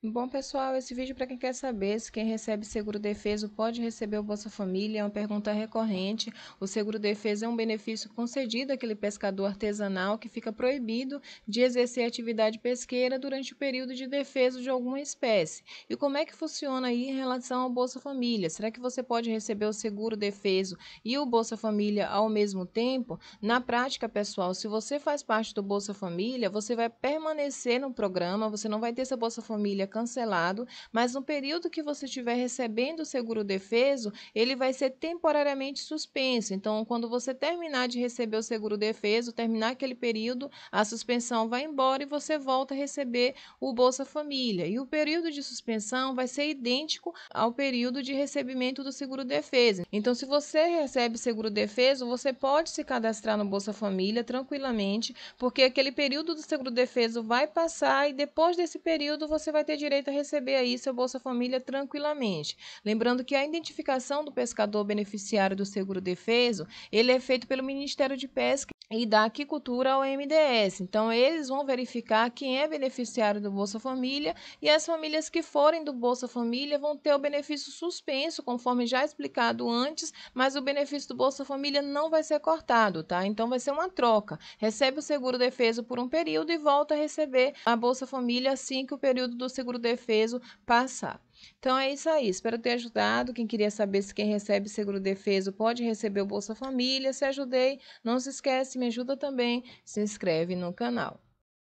Bom, pessoal, esse vídeo é para quem quer saber se quem recebe seguro defeso pode receber o Bolsa Família, é uma pergunta recorrente. O seguro defeso é um benefício concedido àquele pescador artesanal que fica proibido de exercer atividade pesqueira durante o período de defeso de alguma espécie. E como é que funciona aí em relação ao Bolsa Família? Será que você pode receber o seguro defeso e o Bolsa Família ao mesmo tempo? Na prática, pessoal, se você faz parte do Bolsa Família, você vai permanecer no programa, você não vai ter essa Bolsa Família cancelado, mas no período que você estiver recebendo o seguro defeso, ele vai ser temporariamente suspenso. Então, quando você terminar de receber o seguro defeso, terminar aquele período, a suspensão vai embora e você volta a receber o Bolsa Família. E o período de suspensão vai ser idêntico ao período de recebimento do seguro defeso. Então, se você recebe seguro defeso, você pode se cadastrar no Bolsa Família tranquilamente, porque aquele período do seguro defeso vai passar e depois desse período você vai ter direito a receber aí seu Bolsa Família tranquilamente. Lembrando que a identificação do pescador beneficiário do seguro defeso, ele é feito pelo Ministério de Pesca e da aquicultura ao MDS. Então, eles vão verificar quem é beneficiário do Bolsa Família e as famílias que forem do Bolsa Família vão ter o benefício suspenso, conforme já explicado antes, mas o benefício do Bolsa Família não vai ser cortado, tá? Então, vai ser uma troca. Recebe o seguro defeso por um período e volta a receber a Bolsa Família assim que o período do seguro defeso passar. Então é isso aí. Espero ter ajudado. Quem queria saber se quem recebe seguro defeso pode receber o Bolsa Família, se ajudei, não se esquece, me ajuda também, se inscreve no canal.